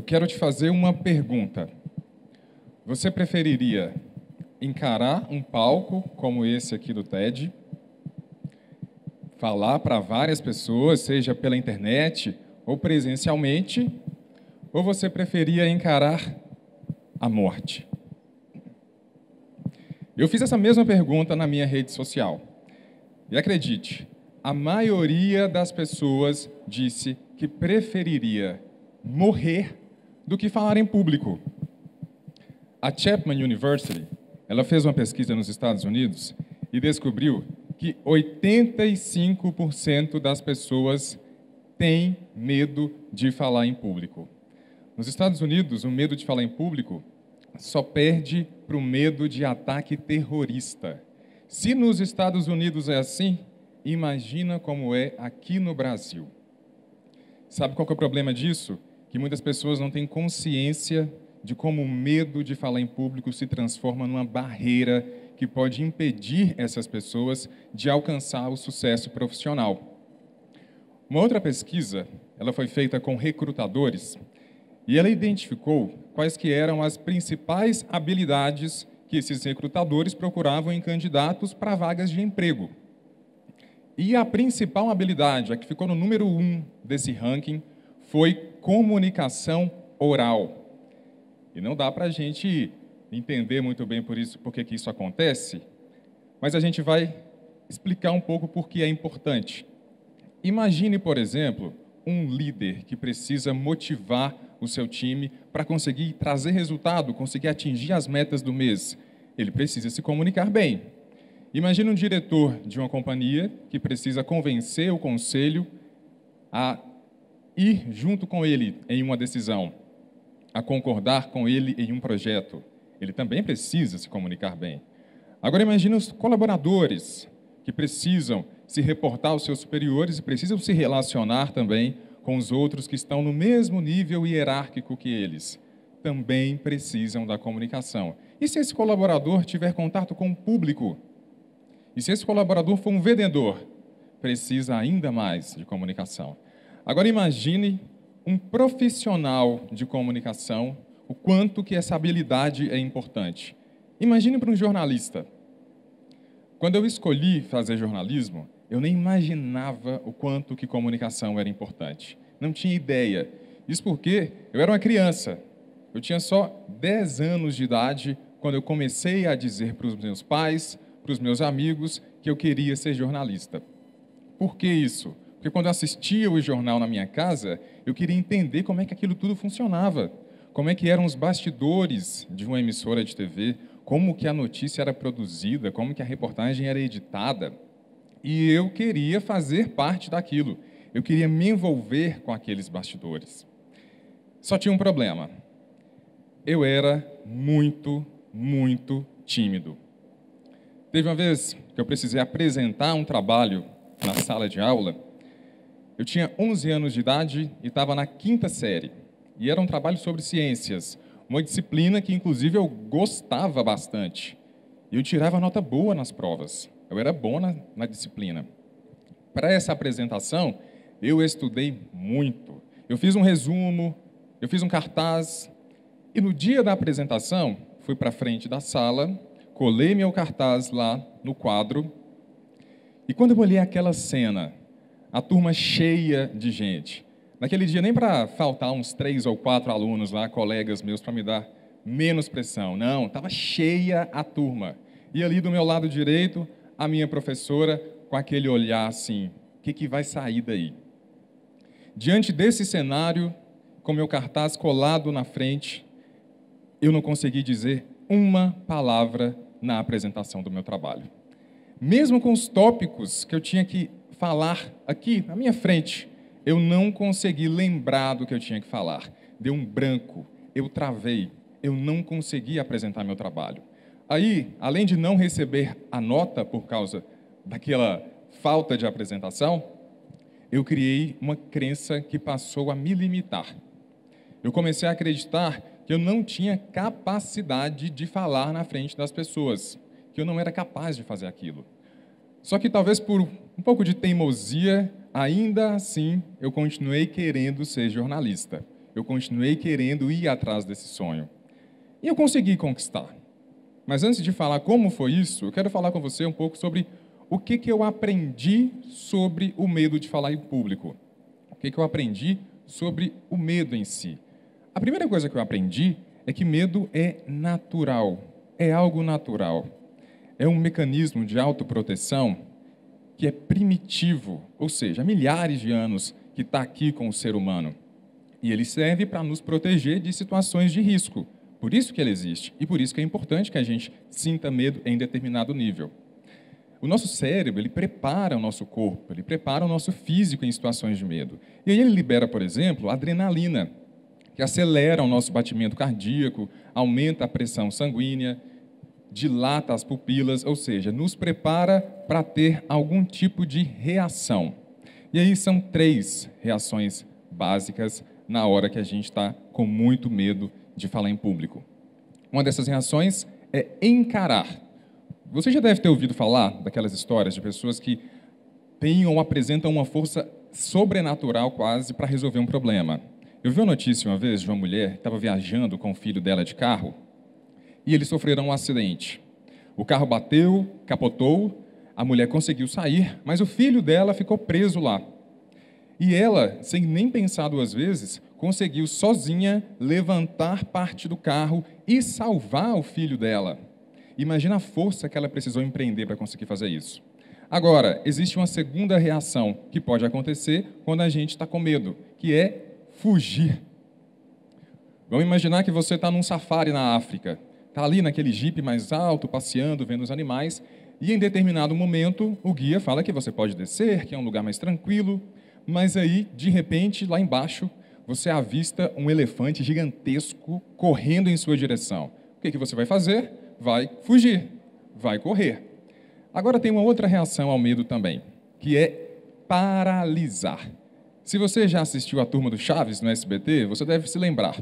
eu quero te fazer uma pergunta. Você preferiria encarar um palco como esse aqui do TED, falar para várias pessoas, seja pela internet ou presencialmente, ou você preferia encarar a morte? Eu fiz essa mesma pergunta na minha rede social. E acredite, a maioria das pessoas disse que preferiria morrer do que falar em público. A Chapman University, ela fez uma pesquisa nos Estados Unidos e descobriu que 85% das pessoas têm medo de falar em público. Nos Estados Unidos, o medo de falar em público só perde para o medo de ataque terrorista. Se nos Estados Unidos é assim, imagina como é aqui no Brasil. Sabe qual é o problema disso? que muitas pessoas não têm consciência de como o medo de falar em público se transforma numa barreira que pode impedir essas pessoas de alcançar o sucesso profissional. Uma outra pesquisa, ela foi feita com recrutadores, e ela identificou quais que eram as principais habilidades que esses recrutadores procuravam em candidatos para vagas de emprego. E a principal habilidade, a que ficou no número um desse ranking, foi comunicação oral. E não dá para a gente entender muito bem por isso, porque que isso acontece, mas a gente vai explicar um pouco por que é importante. Imagine, por exemplo, um líder que precisa motivar o seu time para conseguir trazer resultado, conseguir atingir as metas do mês. Ele precisa se comunicar bem. Imagine um diretor de uma companhia que precisa convencer o conselho a ir junto com ele em uma decisão, a concordar com ele em um projeto. Ele também precisa se comunicar bem. Agora imagine os colaboradores que precisam se reportar aos seus superiores e precisam se relacionar também com os outros que estão no mesmo nível hierárquico que eles. Também precisam da comunicação. E se esse colaborador tiver contato com o público? E se esse colaborador for um vendedor? Precisa ainda mais de comunicação. Agora imagine um profissional de comunicação, o quanto que essa habilidade é importante. Imagine para um jornalista. Quando eu escolhi fazer jornalismo, eu nem imaginava o quanto que comunicação era importante. Não tinha ideia. Isso porque eu era uma criança. Eu tinha só 10 anos de idade quando eu comecei a dizer para os meus pais, para os meus amigos, que eu queria ser jornalista. Por que isso? Porque quando eu assistia o jornal na minha casa, eu queria entender como é que aquilo tudo funcionava, como é que eram os bastidores de uma emissora de TV, como que a notícia era produzida, como que a reportagem era editada. E eu queria fazer parte daquilo. Eu queria me envolver com aqueles bastidores. Só tinha um problema. Eu era muito, muito tímido. Teve uma vez que eu precisei apresentar um trabalho na sala de aula eu tinha 11 anos de idade e estava na quinta série. E era um trabalho sobre ciências, uma disciplina que, inclusive, eu gostava bastante. E eu tirava nota boa nas provas. Eu era bom na, na disciplina. Para essa apresentação, eu estudei muito. Eu fiz um resumo, eu fiz um cartaz. E no dia da apresentação, fui para frente da sala, colei meu cartaz lá no quadro. E quando eu olhei aquela cena a turma cheia de gente. Naquele dia, nem para faltar uns três ou quatro alunos lá, colegas meus, para me dar menos pressão. Não, estava cheia a turma. E ali do meu lado direito, a minha professora, com aquele olhar assim: o que, que vai sair daí? Diante desse cenário, com meu cartaz colado na frente, eu não consegui dizer uma palavra na apresentação do meu trabalho. Mesmo com os tópicos que eu tinha que falar aqui na minha frente, eu não consegui lembrar do que eu tinha que falar. Deu um branco, eu travei, eu não consegui apresentar meu trabalho. Aí, além de não receber a nota por causa daquela falta de apresentação, eu criei uma crença que passou a me limitar. Eu comecei a acreditar que eu não tinha capacidade de falar na frente das pessoas, que eu não era capaz de fazer aquilo. Só que talvez por um pouco de teimosia, ainda assim eu continuei querendo ser jornalista. Eu continuei querendo ir atrás desse sonho. E eu consegui conquistar. Mas antes de falar como foi isso, eu quero falar com você um pouco sobre o que, que eu aprendi sobre o medo de falar em público. O que, que eu aprendi sobre o medo em si. A primeira coisa que eu aprendi é que medo é natural, é algo natural. É um mecanismo de autoproteção que é primitivo, ou seja, há milhares de anos que está aqui com o ser humano. E ele serve para nos proteger de situações de risco. Por isso que ele existe e por isso que é importante que a gente sinta medo em determinado nível. O nosso cérebro, ele prepara o nosso corpo, ele prepara o nosso físico em situações de medo. E aí ele libera, por exemplo, adrenalina, que acelera o nosso batimento cardíaco, aumenta a pressão sanguínea, dilata as pupilas, ou seja, nos prepara para ter algum tipo de reação. E aí são três reações básicas na hora que a gente está com muito medo de falar em público. Uma dessas reações é encarar. Você já deve ter ouvido falar daquelas histórias de pessoas que têm ou apresentam uma força sobrenatural quase para resolver um problema. Eu vi uma notícia uma vez de uma mulher que estava viajando com o filho dela de carro e eles sofreram um acidente. O carro bateu, capotou, a mulher conseguiu sair, mas o filho dela ficou preso lá. E ela, sem nem pensar duas vezes, conseguiu sozinha levantar parte do carro e salvar o filho dela. Imagina a força que ela precisou empreender para conseguir fazer isso. Agora, existe uma segunda reação que pode acontecer quando a gente está com medo, que é fugir. Vamos imaginar que você está num safari na África está ali naquele jipe mais alto, passeando, vendo os animais, e em determinado momento o guia fala que você pode descer, que é um lugar mais tranquilo, mas aí, de repente, lá embaixo, você avista um elefante gigantesco correndo em sua direção. O que, que você vai fazer? Vai fugir, vai correr. Agora tem uma outra reação ao medo também, que é paralisar. Se você já assistiu a turma do Chaves no SBT, você deve se lembrar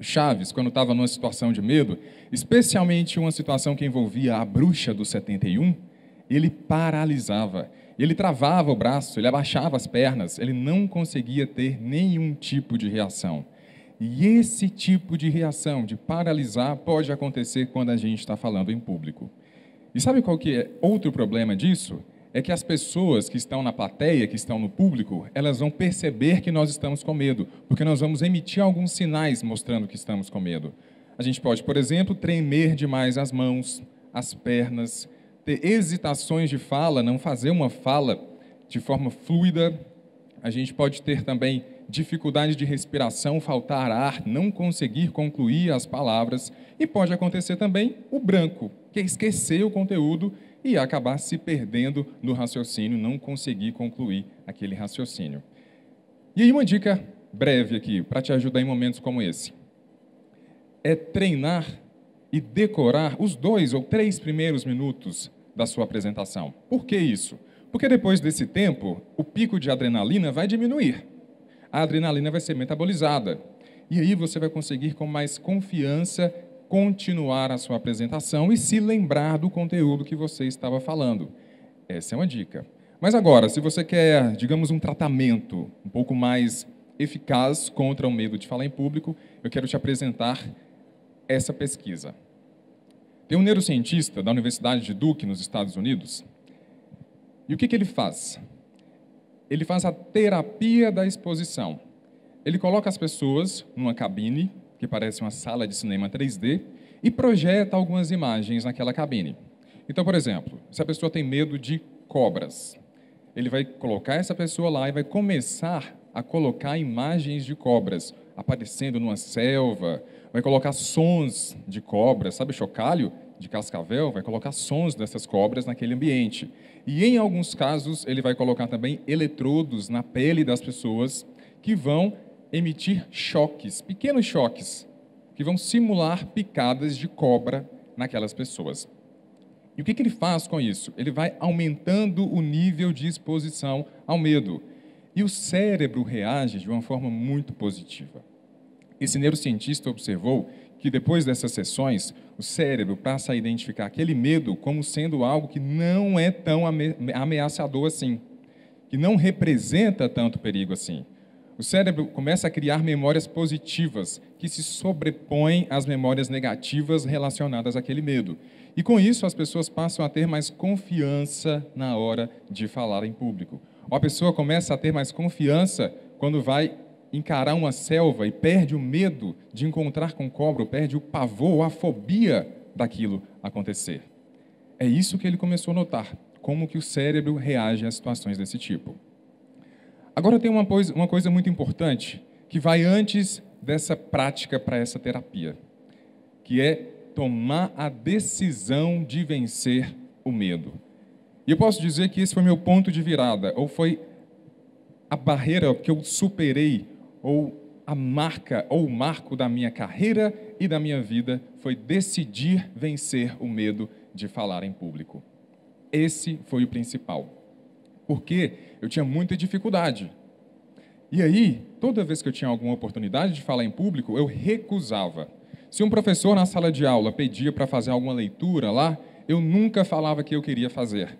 Chaves, quando estava numa situação de medo, especialmente uma situação que envolvia a bruxa do 71, ele paralisava, ele travava o braço, ele abaixava as pernas, ele não conseguia ter nenhum tipo de reação. E esse tipo de reação, de paralisar, pode acontecer quando a gente está falando em público. E sabe qual que é outro problema disso? é que as pessoas que estão na plateia, que estão no público, elas vão perceber que nós estamos com medo, porque nós vamos emitir alguns sinais mostrando que estamos com medo. A gente pode, por exemplo, tremer demais as mãos, as pernas, ter hesitações de fala, não fazer uma fala de forma fluida. A gente pode ter também dificuldade de respiração, faltar ar, não conseguir concluir as palavras. E pode acontecer também o branco, que é esquecer o conteúdo e acabar se perdendo no raciocínio, não conseguir concluir aquele raciocínio. E aí uma dica breve aqui para te ajudar em momentos como esse. É treinar e decorar os dois ou três primeiros minutos da sua apresentação. Por que isso? Porque depois desse tempo, o pico de adrenalina vai diminuir. A adrenalina vai ser metabolizada. E aí você vai conseguir com mais confiança continuar a sua apresentação e se lembrar do conteúdo que você estava falando. Essa é uma dica. Mas agora, se você quer, digamos, um tratamento um pouco mais eficaz contra o medo de falar em público, eu quero te apresentar essa pesquisa. Tem um neurocientista da Universidade de Duke, nos Estados Unidos, e o que, que ele faz? Ele faz a terapia da exposição. Ele coloca as pessoas numa cabine que parece uma sala de cinema 3D, e projeta algumas imagens naquela cabine. Então, por exemplo, se a pessoa tem medo de cobras, ele vai colocar essa pessoa lá e vai começar a colocar imagens de cobras aparecendo numa selva, vai colocar sons de cobras, sabe chocalho de cascavel? Vai colocar sons dessas cobras naquele ambiente. E em alguns casos, ele vai colocar também eletrodos na pele das pessoas que vão emitir choques, pequenos choques, que vão simular picadas de cobra naquelas pessoas. E o que, que ele faz com isso? Ele vai aumentando o nível de exposição ao medo. E o cérebro reage de uma forma muito positiva. Esse neurocientista observou que depois dessas sessões, o cérebro passa a identificar aquele medo como sendo algo que não é tão ameaçador assim, que não representa tanto perigo assim o cérebro começa a criar memórias positivas que se sobrepõem às memórias negativas relacionadas àquele medo. E com isso, as pessoas passam a ter mais confiança na hora de falar em público. Ou a pessoa começa a ter mais confiança quando vai encarar uma selva e perde o medo de encontrar com cobra, perde o pavor, a fobia daquilo acontecer. É isso que ele começou a notar, como que o cérebro reage a situações desse tipo. Agora tem uma coisa, uma coisa muito importante que vai antes dessa prática para essa terapia, que é tomar a decisão de vencer o medo. E eu posso dizer que esse foi meu ponto de virada, ou foi a barreira que eu superei, ou a marca ou o marco da minha carreira e da minha vida foi decidir vencer o medo de falar em público. Esse foi o principal porque eu tinha muita dificuldade. E aí, toda vez que eu tinha alguma oportunidade de falar em público, eu recusava. Se um professor na sala de aula pedia para fazer alguma leitura lá, eu nunca falava que eu queria fazer,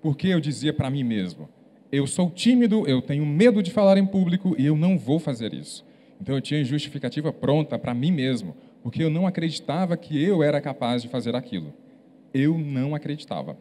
porque eu dizia para mim mesmo: eu sou tímido, eu tenho medo de falar em público e eu não vou fazer isso. Então eu tinha justificativa pronta para mim mesmo, porque eu não acreditava que eu era capaz de fazer aquilo. Eu não acreditava.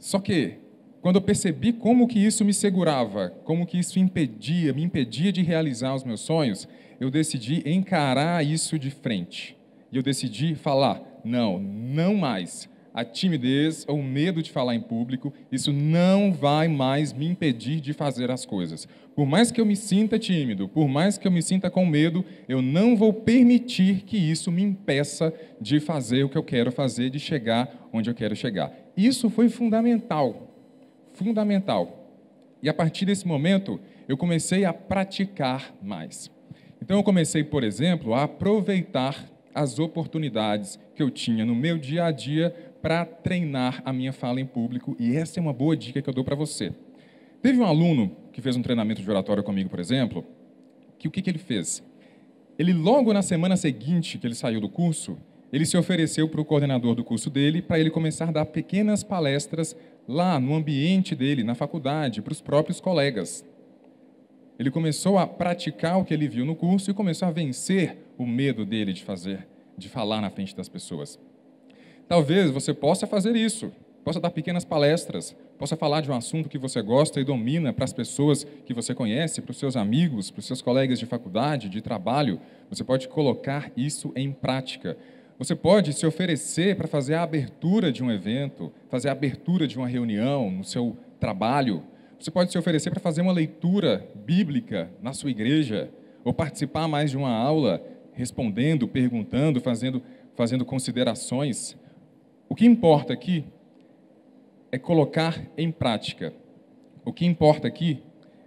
Só que quando eu percebi como que isso me segurava, como que isso impedia, me impedia de realizar os meus sonhos, eu decidi encarar isso de frente. E eu decidi falar: não, não mais. A timidez ou o medo de falar em público, isso não vai mais me impedir de fazer as coisas. Por mais que eu me sinta tímido, por mais que eu me sinta com medo, eu não vou permitir que isso me impeça de fazer o que eu quero fazer, de chegar onde eu quero chegar. Isso foi fundamental fundamental. E a partir desse momento, eu comecei a praticar mais. Então, eu comecei, por exemplo, a aproveitar as oportunidades que eu tinha no meu dia a dia para treinar a minha fala em público, e essa é uma boa dica que eu dou para você. Teve um aluno que fez um treinamento de oratória comigo, por exemplo, que o que, que ele fez? Ele, logo na semana seguinte que ele saiu do curso, ele se ofereceu para o coordenador do curso dele para ele começar a dar pequenas palestras lá no ambiente dele, na faculdade, para os próprios colegas. Ele começou a praticar o que ele viu no curso e começou a vencer o medo dele de fazer, de falar na frente das pessoas. Talvez você possa fazer isso, possa dar pequenas palestras, possa falar de um assunto que você gosta e domina para as pessoas que você conhece, para os seus amigos, para os seus colegas de faculdade, de trabalho. Você pode colocar isso em prática. Você pode se oferecer para fazer a abertura de um evento, fazer a abertura de uma reunião no seu trabalho. Você pode se oferecer para fazer uma leitura bíblica na sua igreja, ou participar mais de uma aula, respondendo, perguntando, fazendo, fazendo considerações. O que importa aqui é colocar em prática. O que importa aqui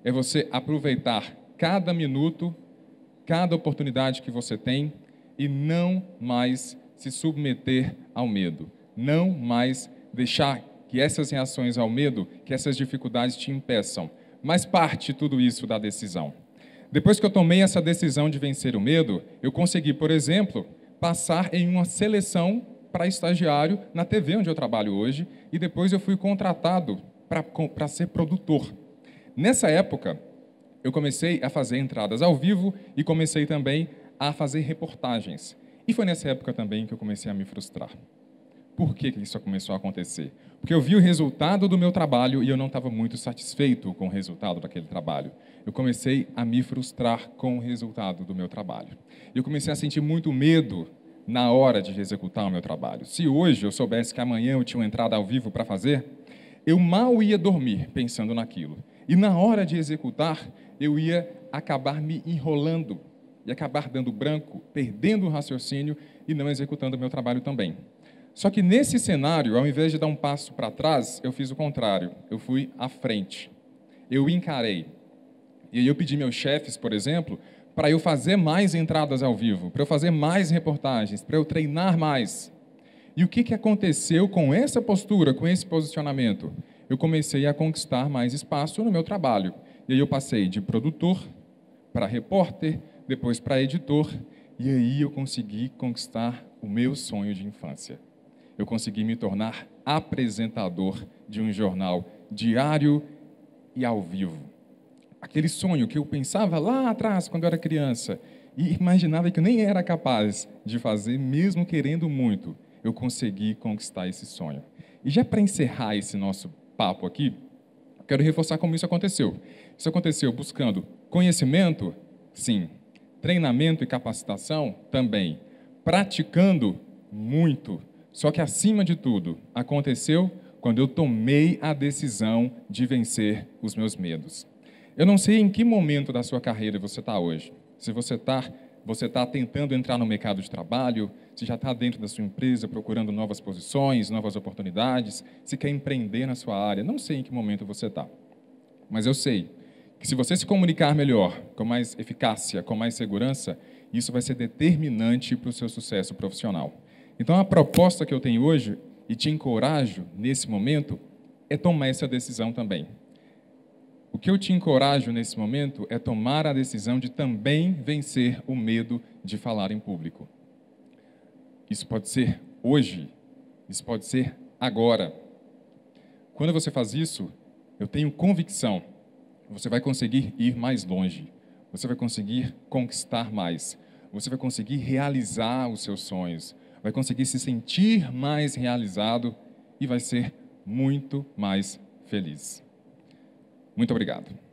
é você aproveitar cada minuto, cada oportunidade que você tem e não mais se submeter ao medo, não mais deixar que essas reações ao medo, que essas dificuldades te impeçam. Mas parte tudo isso da decisão. Depois que eu tomei essa decisão de vencer o medo, eu consegui, por exemplo, passar em uma seleção para estagiário na TV onde eu trabalho hoje, e depois eu fui contratado para ser produtor. Nessa época, eu comecei a fazer entradas ao vivo e comecei também a fazer reportagens. E foi nessa época também que eu comecei a me frustrar. Por que, isso começou a acontecer? Porque eu vi o resultado do meu trabalho e eu não estava muito satisfeito com o resultado daquele trabalho. Eu comecei a me frustrar com o resultado do meu trabalho. Eu comecei a sentir muito medo na hora de executar o meu trabalho. Se hoje eu soubesse que amanhã eu tinha uma entrada ao vivo para fazer, eu mal ia dormir pensando naquilo. E na hora de executar, eu ia acabar me enrolando e acabar dando branco, perdendo o raciocínio e não executando o meu trabalho também. Só que nesse cenário, ao invés de dar um passo para trás, eu fiz o contrário. Eu fui à frente. Eu encarei. E aí eu pedi meus chefes, por exemplo, para eu fazer mais entradas ao vivo, para eu fazer mais reportagens, para eu treinar mais. E o que, que aconteceu com essa postura, com esse posicionamento? Eu comecei a conquistar mais espaço no meu trabalho. E aí eu passei de produtor para repórter, depois para editor, e aí eu consegui conquistar o meu sonho de infância. Eu consegui me tornar apresentador de um jornal diário e ao vivo. Aquele sonho que eu pensava lá atrás, quando eu era criança, e imaginava que eu nem era capaz de fazer, mesmo querendo muito, eu consegui conquistar esse sonho. E já para encerrar esse nosso papo aqui, quero reforçar como isso aconteceu. Isso aconteceu buscando conhecimento? Sim treinamento e capacitação também, praticando muito. Só que acima de tudo, aconteceu quando eu tomei a decisão de vencer os meus medos. Eu não sei em que momento da sua carreira você está hoje. Se você está você está tentando entrar no mercado de trabalho, se já está dentro da sua empresa procurando novas posições, novas oportunidades, se quer empreender na sua área, não sei em que momento você está, mas eu sei que se você se comunicar melhor, com mais eficácia, com mais segurança, isso vai ser determinante para o seu sucesso profissional. Então, a proposta que eu tenho hoje, e te encorajo nesse momento, é tomar essa decisão também. O que eu te encorajo nesse momento é tomar a decisão de também vencer o medo de falar em público. Isso pode ser hoje, isso pode ser agora. Quando você faz isso, eu tenho convicção você vai conseguir ir mais longe, você vai conseguir conquistar mais, você vai conseguir realizar os seus sonhos, vai conseguir se sentir mais realizado e vai ser muito mais feliz. Muito obrigado.